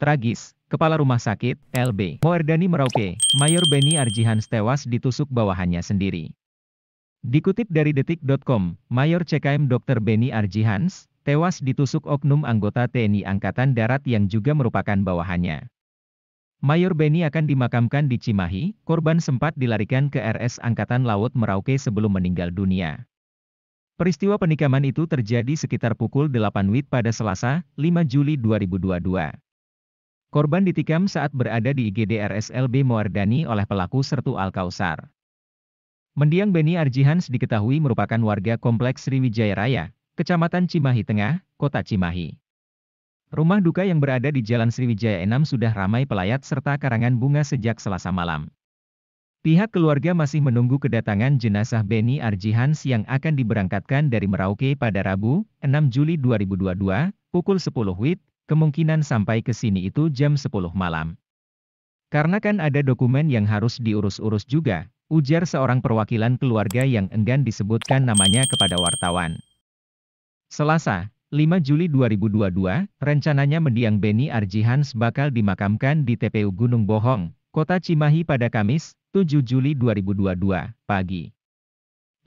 Tragis, Kepala Rumah Sakit, LB, Moerdani Merauke, Mayor Beni Arjihans tewas ditusuk bawahannya sendiri. Dikutip dari detik.com, Mayor CKM Dr. Beni Arjihans, tewas ditusuk oknum anggota TNI Angkatan Darat yang juga merupakan bawahannya. Mayor Beni akan dimakamkan di Cimahi, korban sempat dilarikan ke RS Angkatan Laut Merauke sebelum meninggal dunia. Peristiwa penikaman itu terjadi sekitar pukul 8 WIB pada Selasa, 5 Juli 2022. Korban ditikam saat berada di IGD RSLB Muardani oleh pelaku Sertu Al-Kausar. Mendiang Beni Arjihans diketahui merupakan warga Kompleks Sriwijaya Raya, Kecamatan Cimahi Tengah, Kota Cimahi. Rumah duka yang berada di Jalan Sriwijaya 6 sudah ramai pelayat serta karangan bunga sejak selasa malam. Pihak keluarga masih menunggu kedatangan jenazah Beni Arjihans yang akan diberangkatkan dari Merauke pada Rabu, 6 Juli 2022, pukul 10 WIB, kemungkinan sampai ke sini itu jam 10 malam. Karena kan ada dokumen yang harus diurus-urus juga, ujar seorang perwakilan keluarga yang enggan disebutkan namanya kepada wartawan. Selasa, 5 Juli 2022, rencananya mendiang Beni Arjihans bakal dimakamkan di TPU Gunung Bohong, Kota Cimahi pada Kamis, 7 Juli 2022, pagi.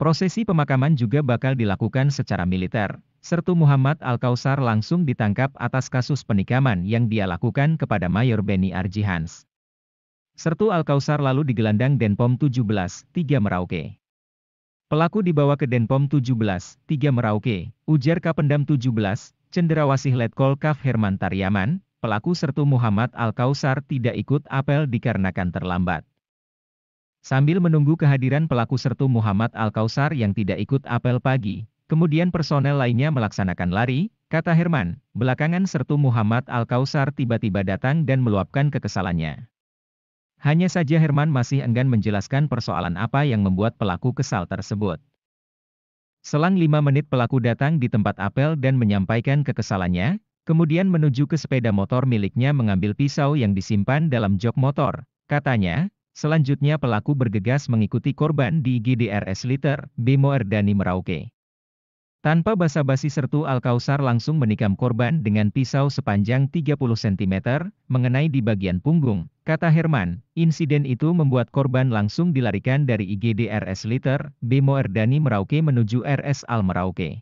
Prosesi pemakaman juga bakal dilakukan secara militer, sertu Muhammad Al-Kausar langsung ditangkap atas kasus penikaman yang dia lakukan kepada Mayor Benny Arjihans. Sertu Al-Kausar lalu digelandang Denpom 17, 3 Merauke. Pelaku dibawa ke Denpom 17, 3 Merauke, ujar Kapendam 17, Cenderawasih Letkol Kaf Herman Taryaman, pelaku sertu Muhammad Al-Kausar tidak ikut apel dikarenakan terlambat. Sambil menunggu kehadiran pelaku sertu Muhammad Al-Kausar yang tidak ikut apel pagi, Kemudian personel lainnya melaksanakan lari, kata Herman, belakangan Sertu Muhammad Al-Kausar tiba-tiba datang dan meluapkan kekesalannya. Hanya saja Herman masih enggan menjelaskan persoalan apa yang membuat pelaku kesal tersebut. Selang lima menit pelaku datang di tempat apel dan menyampaikan kekesalannya, kemudian menuju ke sepeda motor miliknya mengambil pisau yang disimpan dalam jok motor, katanya. Selanjutnya pelaku bergegas mengikuti korban di GDRS Liter, Bimo Erdani Merauke. Tanpa basa-basi sertu Al-Kausar langsung menikam korban dengan pisau sepanjang 30 cm, mengenai di bagian punggung. Kata Herman, insiden itu membuat korban langsung dilarikan dari IGD RS Liter, Bemo Erdani Merauke menuju RS Al Merauke.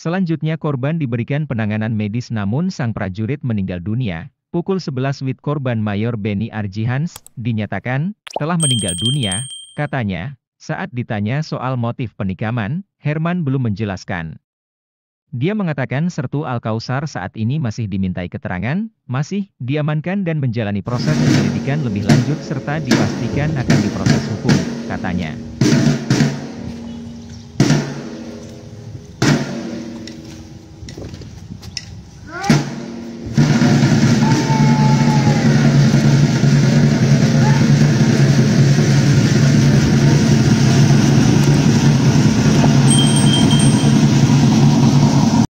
Selanjutnya korban diberikan penanganan medis namun sang prajurit meninggal dunia. Pukul 11 wit korban Mayor Benny Arjihans, dinyatakan, telah meninggal dunia, katanya, saat ditanya soal motif penikaman, Herman belum menjelaskan. Dia mengatakan Sertu Al-Kausar saat ini masih dimintai keterangan, masih diamankan dan menjalani proses penyelidikan lebih lanjut serta dipastikan akan diproses hukum, katanya.